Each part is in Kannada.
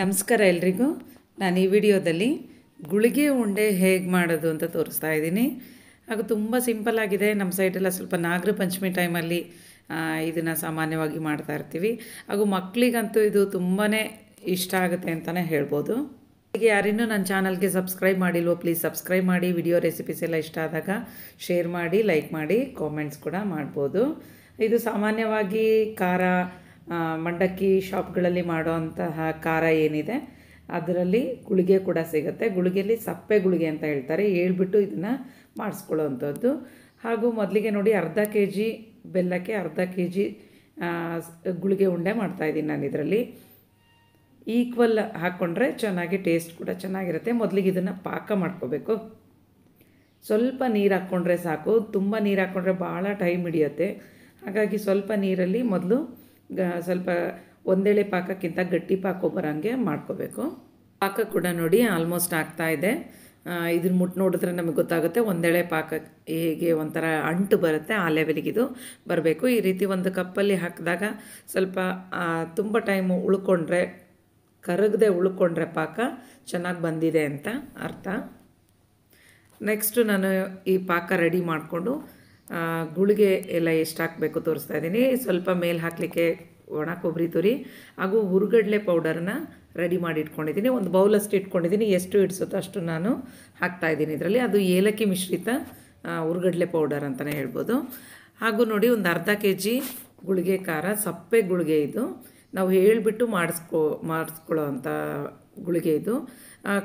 ನಮಸ್ಕಾರ ಎಲ್ರಿಗೂ ನಾನು ಈ ವಿಡಿಯೋದಲ್ಲಿ ಗುಳಿಗೆ ಉಂಡೆ ಹೇಗೆ ಮಾಡೋದು ಅಂತ ತೋರಿಸ್ತಾ ಇದ್ದೀನಿ ಹಾಗೂ ತುಂಬ ಆಗಿದೆ ನಮ್ಮ ಸೈಡೆಲ್ಲ ಸ್ವಲ್ಪ ನಾಗರ ಪಂಚಮಿ ಟೈಮಲ್ಲಿ ಇದನ್ನು ಸಾಮಾನ್ಯವಾಗಿ ಮಾಡ್ತಾ ಇರ್ತೀವಿ ಹಾಗೂ ಮಕ್ಕಳಿಗಂತೂ ಇದು ತುಂಬಾ ಇಷ್ಟ ಆಗುತ್ತೆ ಅಂತಲೇ ಹೇಳ್ಬೋದು ಹೀಗೆ ಯಾರಿನ್ನೂ ನನ್ನ ಚಾನಲ್ಗೆ ಸಬ್ಸ್ಕ್ರೈಬ್ ಮಾಡಿಲ್ವೋ ಪ್ಲೀಸ್ ಸಬ್ಸ್ಕ್ರೈಬ್ ಮಾಡಿ ವಿಡಿಯೋ ರೆಸಿಪೀಸ್ ಎಲ್ಲ ಇಷ್ಟ ಆದಾಗ ಶೇರ್ ಮಾಡಿ ಲೈಕ್ ಮಾಡಿ ಕಾಮೆಂಟ್ಸ್ ಕೂಡ ಮಾಡ್ಬೋದು ಇದು ಸಾಮಾನ್ಯವಾಗಿ ಖಾರ ಮಂಡಕ್ಕಿ ಶಾಪ್ಗಳಲ್ಲಿ ಮಾಡುವಂತಹ ಖಾರ ಏನಿದೆ ಅದರಲ್ಲಿ ಗುಳಿಗೆ ಕೂಡ ಸಿಗುತ್ತೆ ಗುಳಿಗೆಯಲ್ಲಿ ಸಪ್ಪೆ ಗುಳಿಗೆ ಅಂತ ಹೇಳ್ತಾರೆ ಹೇಳ್ಬಿಟ್ಟು ಇದನ್ನು ಮಾಡಿಸ್ಕೊಳ್ಳೋವಂಥದ್ದು ಹಾಗೂ ಮೊದಲಿಗೆ ನೋಡಿ ಅರ್ಧ ಕೆ ಜಿ ಬೆಲ್ಲಕ್ಕೆ ಅರ್ಧ ಕೆ ಜಿ ಗುಳಿಗೆ ಉಂಡೆ ಮಾಡ್ತಾಯಿದ್ದೀನಿ ನಾನು ಇದರಲ್ಲಿ ಈಕ್ವಲ್ ಹಾಕ್ಕೊಂಡ್ರೆ ಚೆನ್ನಾಗಿ ಟೇಸ್ಟ್ ಕೂಡ ಚೆನ್ನಾಗಿರುತ್ತೆ ಮೊದಲಿಗೆ ಇದನ್ನು ಪಾಕ ಮಾಡ್ಕೋಬೇಕು ಸ್ವಲ್ಪ ನೀರು ಹಾಕ್ಕೊಂಡ್ರೆ ಸಾಕು ತುಂಬ ನೀರು ಹಾಕ್ಕೊಂಡ್ರೆ ಭಾಳ ಟೈಮ್ ಹಿಡಿಯುತ್ತೆ ಹಾಗಾಗಿ ಸ್ವಲ್ಪ ನೀರಲ್ಲಿ ಮೊದಲು ಗ ಸ್ವಲ್ಪ ಒಂದೇಳೆ ಪಾಕಕ್ಕಿಂತ ಗಟ್ಟಿ ಪಾಕ ಬರೋಂಗೆ ಮಾಡ್ಕೋಬೇಕು ಪಾಕ ಕೂಡ ನೋಡಿ ಆಲ್ಮೋಸ್ಟ್ ಆಗ್ತಾ ಇದೆ ಇದನ್ನ ಮುಟ್ಟು ನೋಡಿದ್ರೆ ನಮಗೆ ಗೊತ್ತಾಗುತ್ತೆ ಒಂದೆಳೆ ಪಾಕ ಹೇಗೆ ಒಂಥರ ಅಂಟು ಬರುತ್ತೆ ಆ ಲೆವೆಲಿಗಿದು ಬರಬೇಕು ಈ ರೀತಿ ಒಂದು ಕಪ್ಪಲ್ಲಿ ಹಾಕಿದಾಗ ಸ್ವಲ್ಪ ತುಂಬ ಟೈಮು ಉಳ್ಕೊಂಡ್ರೆ ಕರಗದೆ ಉಳ್ಕೊಂಡ್ರೆ ಪಾಕ ಚೆನ್ನಾಗಿ ಬಂದಿದೆ ಅಂತ ಅರ್ಥ ನೆಕ್ಸ್ಟು ನಾನು ಈ ಪಾಕ ರೆಡಿ ಮಾಡಿಕೊಂಡು ಗುಳಿಗೆ ಎಲ್ಲ ಎಷ್ಟು ಹಾಕಬೇಕು ತೋರಿಸ್ತಾ ಇದ್ದೀನಿ ಸ್ವಲ್ಪ ಮೇಲೆ ಹಾಕಲಿಕ್ಕೆ ಒಣ ಕೊಬ್ಬರಿ ತುರಿ ಹಾಗೂ ಹುರುಗಡಲೆ ಪೌಡರ್ನ ರೆಡಿ ಮಾಡಿ ಇಟ್ಕೊಂಡಿದ್ದೀನಿ ಒಂದು ಬೌಲಷ್ಟು ಇಟ್ಕೊಂಡಿದ್ದೀನಿ ಎಷ್ಟು ಹಿಡಿಸುತ್ತೋ ಅಷ್ಟು ನಾನು ಹಾಕ್ತಾ ಇದ್ದೀನಿ ಇದರಲ್ಲಿ ಅದು ಏಲಕ್ಕಿ ಮಿಶ್ರಿತ ಹುರುಗಡಲೆ ಪೌಡರ್ ಅಂತಲೇ ಹೇಳ್ಬೋದು ಹಾಗೂ ನೋಡಿ ಒಂದು ಅರ್ಧ ಕೆ ಜಿ ಗುಳಿಗೆ ಖಾರ ಸಪ್ಪೆ ಗುಳಿಗೆ ಇದು ನಾವು ಹೇಳಿಬಿಟ್ಟು ಮಾಡಿಸ್ಕೊ ಮಾಡಿಸ್ಕೊಳ್ಳೋ ಅಂಥ ಗುಳಿಗೆ ಇದು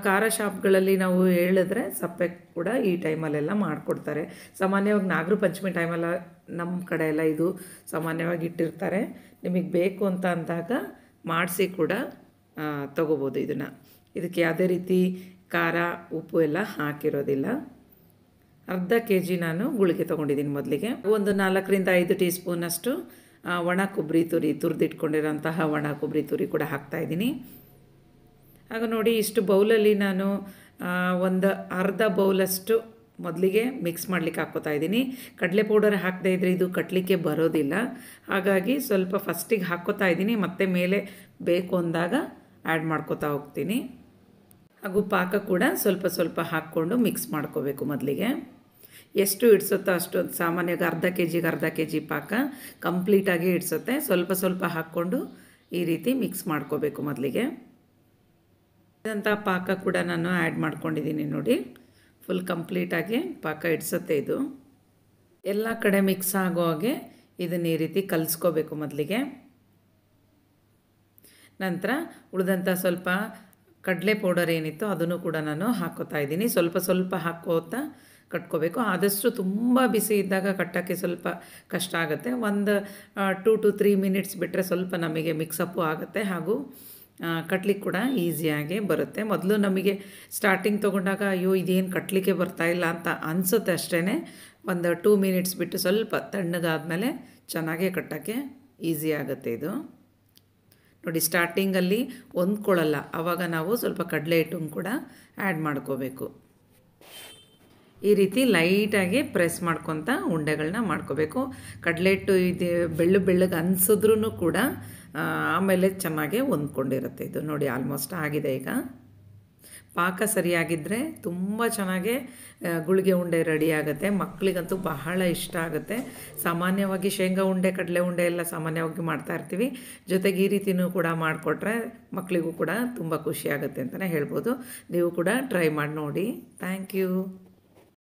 ಖಾರ ಶಾಪ್ಗಳಲ್ಲಿ ನಾವು ಹೇಳಿದ್ರೆ ಸಪ್ಪೆ ಕೂಡ ಈ ಟೈಮಲ್ಲೆಲ್ಲ ಮಾಡಿಕೊಡ್ತಾರೆ ಸಾಮಾನ್ಯವಾಗಿ ನಾಗರ ಪಂಚಮಿ ಟೈಮೆಲ್ಲ ನಮ್ಮ ಕಡೆ ಎಲ್ಲ ಇದು ಸಾಮಾನ್ಯವಾಗಿ ಇಟ್ಟಿರ್ತಾರೆ ನಿಮಗೆ ಬೇಕು ಅಂತ ಅಂದಾಗ ಮಾಡಿಸಿ ಕೂಡ ತಗೋಬೋದು ಇದನ್ನು ಇದಕ್ಕೆ ಯಾವುದೇ ರೀತಿ ಖಾರ ಉಪ್ಪು ಎಲ್ಲ ಹಾಕಿರೋದಿಲ್ಲ ಅರ್ಧ ಕೆ ಜಿ ನಾನು ಗುಳಿಗೆ ತೊಗೊಂಡಿದ್ದೀನಿ ಮೊದಲಿಗೆ ಒಂದು ನಾಲ್ಕರಿಂದ ಐದು ಟೀ ಸ್ಪೂನಷ್ಟು ಒಣ ಕೊಬ್ಬರಿ ತುರಿ ತುರಿದಿಟ್ಕೊಂಡಿರೋಂತಹ ಒಣ ಕೊಬ್ಬರಿ ತುರಿ ಕೂಡ ಹಾಕ್ತಾಯಿದ್ದೀನಿ ಆಗ ನೋಡಿ ಇಷ್ಟು ಬೌಲಲ್ಲಿ ನಾನು ಒಂದು ಅರ್ಧ ಬೌಲಷ್ಟು ಮೊದಲಿಗೆ ಮಿಕ್ಸ್ ಮಾಡಲಿಕ್ಕೆ ಹಾಕ್ಕೋತಾ ಇದ್ದೀನಿ ಕಡಲೆ ಪೌಡರ್ ಹಾಕದೇ ಇದ್ದರೆ ಇದು ಕಟ್ಟಲಿಕ್ಕೆ ಬರೋದಿಲ್ಲ ಹಾಗಾಗಿ ಸ್ವಲ್ಪ ಫಸ್ಟಿಗೆ ಹಾಕ್ಕೋತಾ ಇದ್ದೀನಿ ಮತ್ತೆ ಮೇಲೆ ಬೇಕು ಅಂದಾಗ ಆ್ಯಡ್ ಮಾಡ್ಕೋತಾ ಹೋಗ್ತೀನಿ ಹಾಗೂ ಪಾಕ ಕೂಡ ಸ್ವಲ್ಪ ಸ್ವಲ್ಪ ಹಾಕ್ಕೊಂಡು ಮಿಕ್ಸ್ ಮಾಡ್ಕೋಬೇಕು ಮೊದಲಿಗೆ ಎಷ್ಟು ಇಡ್ಸುತ್ತೋ ಅಷ್ಟು ಸಾಮಾನ್ಯವಾಗಿ ಅರ್ಧ ಕೆ ಜಿಗೆ ಅರ್ಧ ಕೆ ಜಿ ಪಾಕ ಕಂಪ್ಲೀಟಾಗಿ ಇಡ್ಸುತ್ತೆ ಸ್ವಲ್ಪ ಸ್ವಲ್ಪ ಹಾಕ್ಕೊಂಡು ಈ ರೀತಿ ಮಿಕ್ಸ್ ಮಾಡ್ಕೋಬೇಕು ಮೊದಲಿಗೆ ಇದಂಥ ಪಾಕ ಕೂಡ ನಾನು ಆ್ಯಡ್ ಮಾಡ್ಕೊಂಡಿದ್ದೀನಿ ನೋಡಿ ಫುಲ್ ಕಂಪ್ಲೀಟಾಗಿ ಪಾಕ ಇಡ್ಸುತ್ತೆ ಇದು ಎಲ್ಲ ಕಡೆ ಮಿಕ್ಸ್ ಆಗೋ ಹಾಗೆ ಇದನ್ನು ಈ ರೀತಿ ಕಲಿಸ್ಕೋಬೇಕು ಮೊದಲಿಗೆ ನಂತರ ಉಳಿದಂಥ ಸ್ವಲ್ಪ ಕಡಲೆ ಪೌಡರ್ ಏನಿತ್ತು ಅದನ್ನು ಕೂಡ ನಾನು ಹಾಕೋತಾ ಇದ್ದೀನಿ ಸ್ವಲ್ಪ ಸ್ವಲ್ಪ ಹಾಕೋತಾ ಕಟ್ಕೋಬೇಕು ಆದಷ್ಟು ತುಂಬ ಬಿಸಿ ಇದ್ದಾಗ ಕಟ್ಟೋಕ್ಕೆ ಸ್ವಲ್ಪ ಕಷ್ಟ ಆಗುತ್ತೆ ಒಂದು ಟೂ ಟು ತ್ರೀ ಮಿನಿಟ್ಸ್ ಬಿಟ್ಟರೆ ಸ್ವಲ್ಪ ನಮಗೆ ಮಿಕ್ಸಪ್ಪು ಆಗುತ್ತೆ ಹಾಗೂ ಕಟ್ಲಿಕ್ಕೆ ಕೂಡ ಈಸಿಯಾಗಿ ಬರುತ್ತೆ ಮೊದಲು ನಮಗೆ ಸ್ಟಾರ್ಟಿಂಗ್ ತೊಗೊಂಡಾಗ ಅಯ್ಯೋ ಇದೇನು ಕಟ್ಟಲಿಕ್ಕೆ ಬರ್ತಾಯಿಲ್ಲ ಅಂತ ಅನಿಸುತ್ತೆ ಅಷ್ಟೇ ಒಂದು ಟೂ ಮಿನಿಟ್ಸ್ ಬಿಟ್ಟು ಸ್ವಲ್ಪ ತಣ್ಣಗಾದಮೇಲೆ ಚೆನ್ನಾಗೇ ಕಟ್ಟೋಕ್ಕೆ ಈಸಿ ಆಗುತ್ತೆ ಇದು ನೋಡಿ ಸ್ಟಾರ್ಟಿಂಗಲ್ಲಿ ಹೊಂದ್ಕೊಳ್ಳಲ್ಲ ಆವಾಗ ನಾವು ಸ್ವಲ್ಪ ಕಡಲೆ ಹಿಟ್ಟು ಕೂಡ ಆ್ಯಡ್ ಮಾಡ್ಕೋಬೇಕು ಈ ರೀತಿ ಲೈಟಾಗಿ ಪ್ರೆಸ್ ಮಾಡ್ಕೊತ ಉಂಡೆಗಳನ್ನ ಮಾಡ್ಕೋಬೇಕು ಕಡಲೆ ಹಿಟ್ಟು ಇದು ಬೆಳ್ಳು ಬೆಳ್ಳಗೆ ಅನಿಸಿದ್ರೂ ಕೂಡ ಆಮೇಲೆ ಚೆನ್ನಾಗೆ ಹೊಂದ್ಕೊಂಡಿರುತ್ತೆ ಇದು ನೋಡಿ ಆಲ್ಮೋಸ್ಟ್ ಆಗಿದೆ ಈಗ ಪಾಕ ಸರಿಯಾಗಿದ್ದರೆ ತುಂಬ ಚೆನ್ನಾಗೆ ಗುಳಿಗೆ ಉಂಡೆ ರೆಡಿ ಆಗುತ್ತೆ ಮಕ್ಕಳಿಗಂತೂ ಬಹಳ ಇಷ್ಟ ಆಗುತ್ತೆ ಸಾಮಾನ್ಯವಾಗಿ ಶೇಂಗಾ ಉಂಡೆ ಕಡಲೆ ಉಂಡೆ ಎಲ್ಲ ಸಾಮಾನ್ಯವಾಗಿ ಮಾಡ್ತಾಯಿರ್ತೀವಿ ಜೊತೆಗೆ ಈ ರೀತಿಯೂ ಕೂಡ ಮಾಡಿಕೊಟ್ರೆ ಮಕ್ಕಳಿಗೂ ಕೂಡ ತುಂಬ ಖುಷಿಯಾಗುತ್ತೆ ಅಂತಲೇ ಹೇಳ್ಬೋದು ನೀವು ಕೂಡ ಟ್ರೈ ಮಾಡಿ ನೋಡಿ ಥ್ಯಾಂಕ್ ಯು